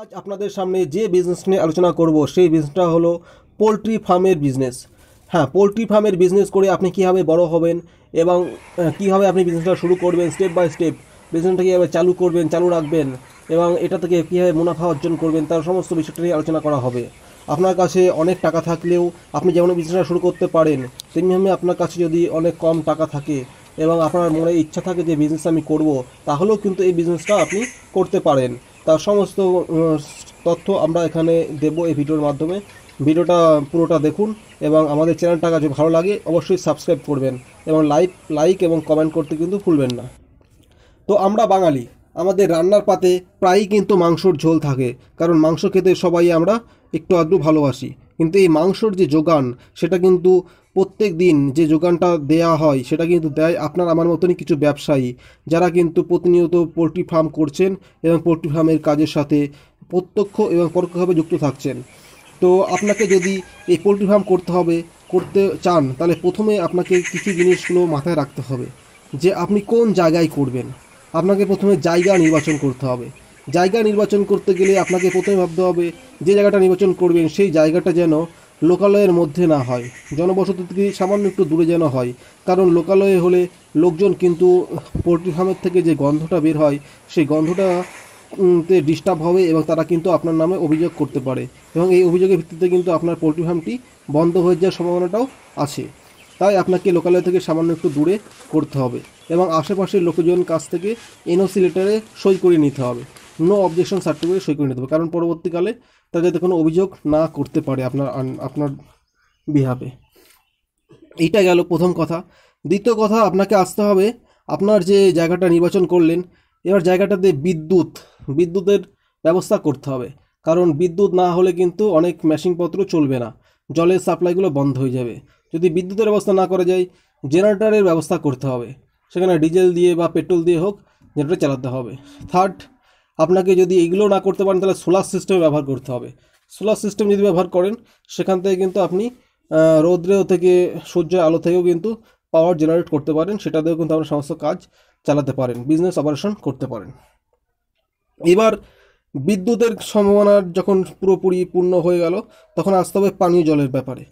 আজ আপনাদের সামনে যে বিজনেস নিয়ে আলোচনা করব সেই বিজনেসটা হলো পোলট্রি ফার্মের বিজনেস হ্যাঁ পোলট্রি ফার্মের বিজনেস করে আপনি কীভাবে বড় হবেন এবং কীভাবে আপনি বিজনেসটা শুরু করবেন স্টেপ বাই স্টেপ বিজনেসটা কীভাবে চালু করবেন চালু রাখবেন এবং এটা থেকে কীভাবে মুনাফা অর্জন করবেন তার সমস্ত বিষয়টা নিয়ে আলোচনা করা হবে আপনার কাছে অনেক টাকা থাকলেও আপনি যেমন বিজনেসটা শুরু করতে পারেন তেমনি আপনার কাছে যদি অনেক কম টাকা থাকে এবং আপনার মনে ইচ্ছা থাকে যে বিজনেস আমি করব তাহলেও কিন্তু এই বিজনেসটা আপনি করতে পারেন তার সমস্ত তথ্য আমরা এখানে দেব এই ভিডিওর মাধ্যমে ভিডিওটা পুরোটা দেখুন এবং আমাদের চ্যানেলটা কাছে ভালো লাগে অবশ্যই সাবস্ক্রাইব করবেন এবং লাইক লাইক এবং কমেন্ট করতে কিন্তু ভুলবেন না তো আমরা বাঙালি আমাদের রান্নার পাতে প্রায়ই কিন্তু মাংসর ঝোল থাকে কারণ মাংস খেতে সবাই আমরা একটু আধটু ভালোবাসি কিন্তু এই মাংসর যে যোগান সেটা কিন্তু প্রত্যেক দিন যে যোগানটা দেয়া হয় সেটা কিন্তু দেয় আপনার আমার মতনই কিছু ব্যবসায়ী যারা কিন্তু প্রতিনিয়ত পোলট্রি ফার্ম করছেন এবং পোলট্রি ফার্মের কাজের সাথে প্রত্যক্ষ এবং পরোক্ষভাবে যুক্ত থাকছেন তো আপনাকে যদি এই পোলট্রি ফার্ম করতে হবে করতে চান তাহলে প্রথমে আপনাকে কিছু জিনিসগুলো মাথায় রাখতে হবে যে আপনি কোন জায়গায় করবেন আপনাকে প্রথমে জায়গা নির্বাচন করতে হবে জায়গা নির্বাচন করতে গেলে আপনাকে প্রথমে ভাবতে হবে যে জায়গাটা নির্বাচন করবেন সেই জায়গাটা যেন লোকালয়ের মধ্যে না হয় জনবসতি থেকে সামান্য একটু দূরে যেন হয় কারণ লোকালয়ে হলে লোকজন কিন্তু পোলট্রি ফার্মের থেকে যে গন্ধটা বের হয় সেই গন্ধটা তে ডিস্টার্ব হবে এবং তারা কিন্তু আপনার নামে অভিযোগ করতে পারে এবং এই অভিযোগের ভিত্তিতে কিন্তু আপনার পোলট্রি ফার্মটি বন্ধ হয়ে যাওয়ার সম্ভাবনাটাও আছে তাই আপনাকে লোকালয় থেকে সামান্য একটু দূরে করতে হবে এবং আশেপাশের লোকজন কাছ থেকে এনওসি লেটারে সই করে নিতে হবে নো অবজেকশন সার্টিফিকেট সই করে নিতে হবে কারণ পরবর্তীকালে তারা যাতে কোনো অভিযোগ না করতে পারে আপনার আপনার বিহাবে এইটা গেল প্রথম কথা দ্বিতীয় কথা আপনাকে আসতে হবে আপনার যে জায়গাটা নির্বাচন করলেন এবার জায়গাটাতে বিদ্যুৎ বিদ্যুতের ব্যবস্থা করতে হবে কারণ বিদ্যুৎ না হলে কিন্তু অনেক মেশিনপত্র চলবে না জলের সাপ্লাইগুলো বন্ধ হয়ে যাবে যদি বিদ্যুতের ব্যবস্থা না করা যায় জেনারেটারের ব্যবস্থা করতে হবে সেখানে ডিজেল দিয়ে বা পেট্রোল দিয়ে হোক জেনারেটার চালাতে হবে থার্ড আপনাকে যদি এগুলো না করতে পারেন তাহলে সোলার সিস্টেম ব্যবহার করতে হবে সোলার সিস্টেম যদি ব্যবহার করেন সেখান থেকে কিন্তু আপনি রৌদ্রে থেকে সূর্যের আলো থেকেও কিন্তু পাওয়ার জেনারেট করতে পারেন সেটা দিয়েও কিন্তু আপনার সমস্ত কাজ চালাতে পারেন বিজনেস অপারেশন করতে পারেন এবার বিদ্যুতের সম্ভাবনা যখন পুরোপুরি পূর্ণ হয়ে গেল তখন আসতে হবে পানীয় জলের ব্যাপারে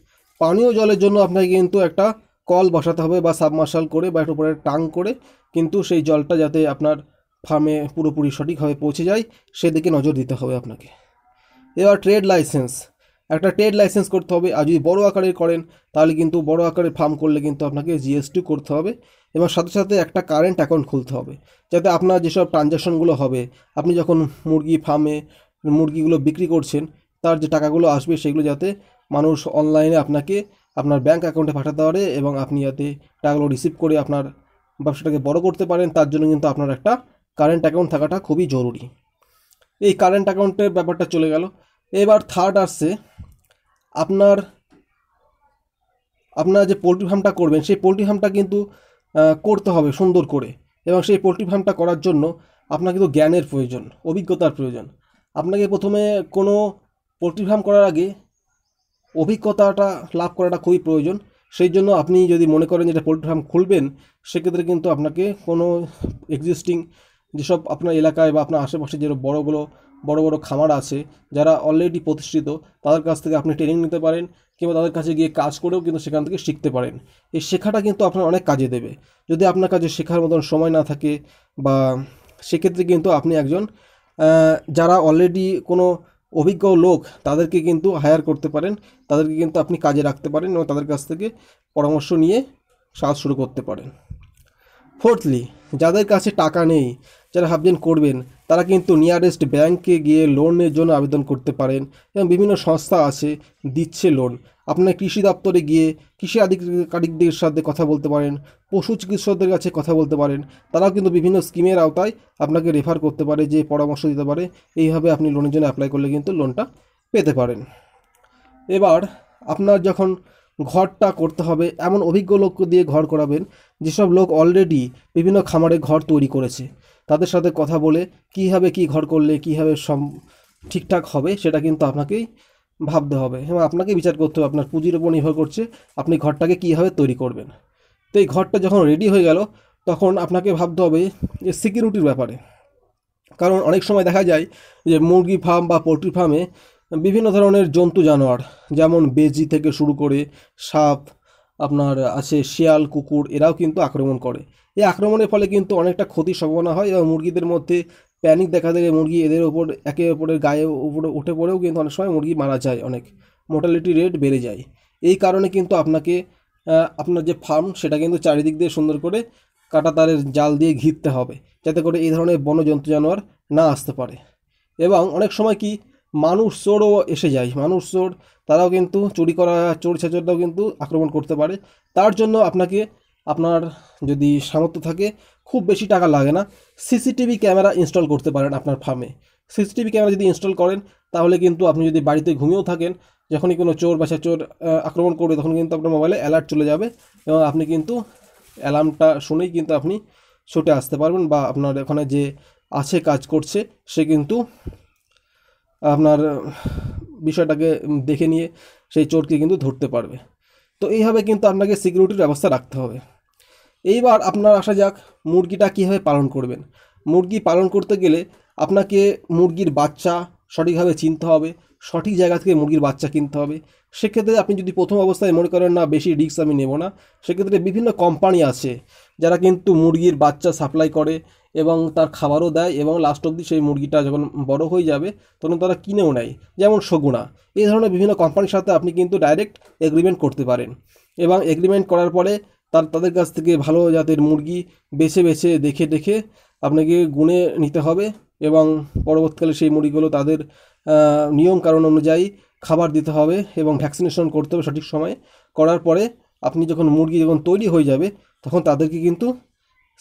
পানীয় জলের জন্য আপনাকে কিন্তু একটা কল বসাতে হবে বা সাবমার্শাল করে বা একটু উপরে টাং করে কিন্তু সেই জলটা যাতে আপনার ফার্মে পুরোপুরি সঠিকভাবে পৌঁছে যায় সেদিকে নজর দিতে হবে আপনাকে এবার ট্রেড লাইসেন্স একটা ট্রেড লাইসেন্স করতে হবে আর যদি বড় আকারের করেন তাহলে কিন্তু বড় আকারের ফার্ম করলে কিন্তু আপনাকে জিএসটি করতে হবে এবং সাথে সাথে একটা কারেন্ট অ্যাকাউন্ট খুলতে হবে যাতে আপনার যেসব ট্রানজ্যাকশনগুলো হবে আপনি যখন মুরগি ফার্মে মুরগিগুলো বিক্রি করছেন তার যে টাকাগুলো আসবে সেগুলো যাতে মানুষ অনলাইনে আপনাকে আপনার ব্যাঙ্ক অ্যাকাউন্টে পাঠাতে পারে এবং আপনি যাতে টাকাগুলো রিসিভ করে আপনার ব্যবসাটাকে বড় করতে পারেন তার জন্য কিন্তু আপনার একটা কারেন্ট অ্যাকাউন্ট থাকাটা খুবই জরুরি এই কারেন্ট অ্যাকাউন্টের ব্যাপারটা চলে গেল এবার থার্ড আসছে আপনার আপনার যে পোলট্রি ফার্মটা করবেন সেই পোলট্রি ফার্মটা কিন্তু করতে হবে সুন্দর করে এবং সেই পোলট্রি ফার্মটা করার জন্য আপনার কিন্তু জ্ঞানের প্রয়োজন অভিজ্ঞতার প্রয়োজন আপনাকে প্রথমে কোনো পোলট্রি ফার্ম করার আগে অভিজ্ঞতাটা লাভ করাটা খুবই প্রয়োজন সেই জন্য আপনি যদি মনে করেন যেটা পোলট্রি ফার্ম খুলবেন সেক্ষেত্রে কিন্তু আপনাকে কোনো এক্সিস্টিং যেসব আপনার এলাকায় বা আপনার আশেপাশে যেরকম বড়োগুলো বড় বড় খামার আছে যারা অলরেডি প্রতিষ্ঠিত তাদের কাছ থেকে আপনি ট্রেনিং নিতে পারেন কিংবা তাদের কাছে গিয়ে কাজ করেও কিন্তু সেখান থেকে শিখতে পারেন এই শেখাটা কিন্তু আপনার অনেক কাজে দেবে যদি আপনার কাছে শেখার মতন সময় না থাকে বা সেক্ষেত্রে কিন্তু আপনি একজন যারা অলরেডি কোনো অভিজ্ঞ লোক তাদেরকে কিন্তু হায়ার করতে পারেন তাদেরকে কিন্তু আপনি কাজে রাখতে পারেন এবং তাদের কাছ থেকে পরামর্শ নিয়ে সাজ শুরু করতে পারেন ফোর্থলি যাদের কাছে টাকা নেই যারা ভাবছেন করবেন তারা কিন্তু নিয়ারেস্ট ব্যাংকে গিয়ে লোনের জন্য আবেদন করতে পারেন এবং বিভিন্ন সংস্থা আছে দিচ্ছে লোন আপনার কৃষি দপ্তরে গিয়ে কৃষি আধিকারিকদের সাথে কথা বলতে পারেন পশু চিকিৎসকদের কাছে কথা বলতে পারেন তারাও কিন্তু বিভিন্ন স্কিমের আওতায় আপনাকে রেফার করতে পারে যে পরামর্শ দিতে পারে এইভাবে আপনি লোনের জন্য অ্যাপ্লাই করলে কিন্তু লোনটা পেতে পারেন এবার আপনার যখন ঘরটা করতে হবে এমন অভিজ্ঞ লোককে দিয়ে ঘর করাবেন যেসব লোক অলরেডি বিভিন্ন খামারে ঘর তৈরি করেছে তাদের সাথে কথা বলে কীভাবে কি ঘর করলে কীভাবে সম ঠিকঠাক হবে সেটা কিন্তু আপনাকেই ভাবতে হবে এবং আপনাকে বিচার করতে হবে আপনার পুঁজির উপর নির্ভর করছে আপনি ঘরটাকে কীভাবে তৈরি করবেন তো এই ঘরটা যখন রেডি হয়ে গেল তখন আপনাকে ভাবতে হবে যে সিকিউরিটির ব্যাপারে কারণ অনেক সময় দেখা যায় যে মুরগি ফার্ম বা পোলট্রি ফার্মে বিভিন্ন ধরনের জন্তু জানোয়ার যেমন বেজি থেকে শুরু করে সাপ আপনার আছে শিয়াল কুকুর এরাও কিন্তু আক্রমণ করে এই আক্রমণের ফলে কিন্তু অনেকটা ক্ষতির সম্ভাবনা হয় এবং মুরগিদের মধ্যে প্যানিক দেখা দেয় মুরগি এদের ওপর একে অপরের গায়ে উপরে উঠে পড়েও কিন্তু অনেক সময় মুরগি মারা যায় অনেক মোর্টালিটি রেট বেড়ে যায় এই কারণে কিন্তু আপনাকে আপনার যে ফার্ম সেটা কিন্তু চারিদিক দিয়ে সুন্দর করে কাটা তারের জাল দিয়ে ঘিরতে হবে যাতে করে এই ধরনের বন্য জন্তু জানোয়ার না আসতে পারে এবং অনেক সময় কি মানুষ চোরও এসে যায় মানুষ চোর তারাও কিন্তু চুরি করা চোর ছেচররাও কিন্তু আক্রমণ করতে পারে তার জন্য আপনাকে আপনার যদি সামর্থ্য থাকে খুব বেশি টাকা লাগে না সিসিটিভি ক্যামেরা ইনস্টল করতে পারেন আপনার ফার্মে সিসিটিভি ক্যামেরা যদি ইনস্টল করেন তাহলে কিন্তু আপনি যদি বাড়িতে ঘুমিয়েও থাকেন যখনই কোনো চোর বা চোর আক্রমণ করবে তখন কিন্তু আপনার মোবাইলে অ্যালার্ট চলে যাবে এবং আপনি কিন্তু অ্যালার্মটা শুনেই কিন্তু আপনি ছুটে আসতে পারবেন বা আপনার এখানে যে আছে কাজ করছে সে কিন্তু আপনার বিষয়টাকে দেখে নিয়ে সেই চোরকে কিন্তু ধরতে পারবে তো এইভাবে কিন্তু আপনাকে সিকিউরিটির ব্যবস্থা রাখতে হবে এইবার আপনার আসা যাক মুরগিটা কীভাবে পালন করবেন মুরগি পালন করতে গেলে আপনাকে মুরগির বাচ্চা সঠিকভাবে চিনতে হবে সঠিক জায়গা থেকে মুরগির বাচ্চা কিনতে হবে সেক্ষেত্রে আপনি যদি প্রথম অবস্থায় মনে করেন না বেশি রিক্স আমি নেব না সেক্ষেত্রে বিভিন্ন কোম্পানি আছে যারা কিন্তু মুরগির বাচ্চা সাপ্লাই করে এবং তার খাবারও দেয় এবং লাস্ট অবধি সেই মুরগিটা যখন বড় হয়ে যাবে তখন তারা কিনেও নেয় যেমন শগুনা এই ধরনের বিভিন্ন কোম্পানির সাথে আপনি কিন্তু ডাইরেক্ট এগ্রিমেন্ট করতে পারেন এবং এগ্রিমেন্ট করার পরে তার তাদের কাছ থেকে ভালো জাতের মুরগি বেছে বেছে দেখে দেখে আপনাকে গুনে নিতে হবে এবং পরবর্তীকালে সেই মুরগিগুলো তাদের নিয়ম কারণ অনুযায়ী খাবার দিতে হবে এবং ভ্যাকসিনেশন করতে হবে সঠিক সময়ে করার পরে আপনি যখন মুরগি যখন তৈরি হয়ে যাবে তখন তাদেরকে কিন্তু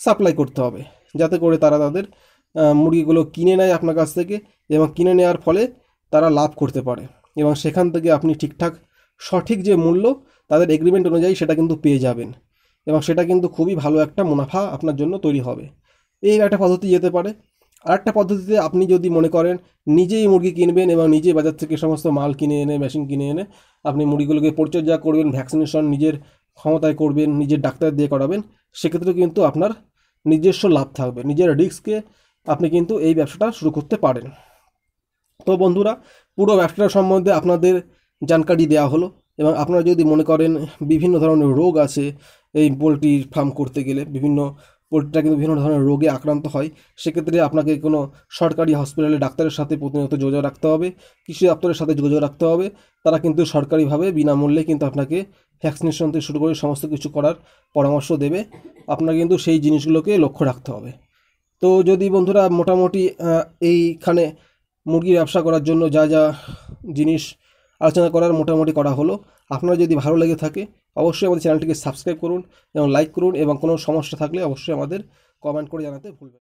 সাপ্লাই করতে হবে যাতে করে তারা তাদের মুরগিগুলো কিনে নেয় আপনার কাছ থেকে এবং কিনে নেওয়ার ফলে তারা লাভ করতে পারে এবং সেখান থেকে আপনি ঠিকঠাক সঠিক যে মূল্য তাদের এগ্রিমেন্ট অনুযায়ী সেটা কিন্তু পেয়ে যাবেন এবং সেটা কিন্তু খুবই ভালো একটা মুনাফা আপনার জন্য তৈরি হবে এই একটা পদ্ধতি যেতে পারে আরেকটা পদ্ধতিতে আপনি যদি মনে করেন নিজেই মুরগি কিনবেন এবং নিজেই বাজার থেকে সমস্ত মাল কিনে এনে মেশিন কিনে এনে আপনি মুরগিগুলোকে পরিচর্যা করবেন ভ্যাকসিনেশন নিজের ক্ষমতায় করবেন নিজের ডাক্তার দিয়ে করাবেন সেক্ষেত্রে কিন্তু আপনার নিজস্ব লাভ থাকবে নিজের রিস্ককে আপনি কিন্তু এই ব্যবসাটা শুরু করতে পারেন তো বন্ধুরা পুরো ব্যবসাটা সম্বন্ধে আপনাদের জানকারি দেওয়া হলো এবং আপনারা যদি মনে করেন বিভিন্ন ধরনের রোগ আছে এই পোলট্রির ফার্ম করতে গেলে বিভিন্ন পোলট্রিটা কিন্তু বিভিন্ন ধরনের রোগে আক্রান্ত হয় সেক্ষেত্রে আপনাকে কোনো সরকারি হসপিটালে ডাক্তারের সাথে প্রতিনিয়ত যোগাযোগ রাখতে হবে কৃষি দপ্তরের সাথে যোগাযোগ রাখতে হবে তারা কিন্তু সরকারিভাবে বিনামূল্যে কিন্তু আপনাকে ভ্যাকসিনেশন থেকে শুরু করে সমস্ত কিছু করার পরামর্শ দেবে আপনাকে কিন্তু সেই জিনিসগুলোকে লক্ষ্য রাখতে হবে তো যদি বন্ধুরা মোটামুটি এইখানে মুরগি ব্যবসা করার জন্য যা যা জিনিস আলোচনা করার মোটামুটি করা হলো আপনার যদি ভালো লেগে থাকে অবশ্যই আমাদের চ্যানেলটিকে সাবস্ক্রাইব করুন এবং লাইক করুন এবং কোনো সমস্যা থাকলে অবশ্যই আমাদের কমেন্ট করে জানাতে ভুলবেন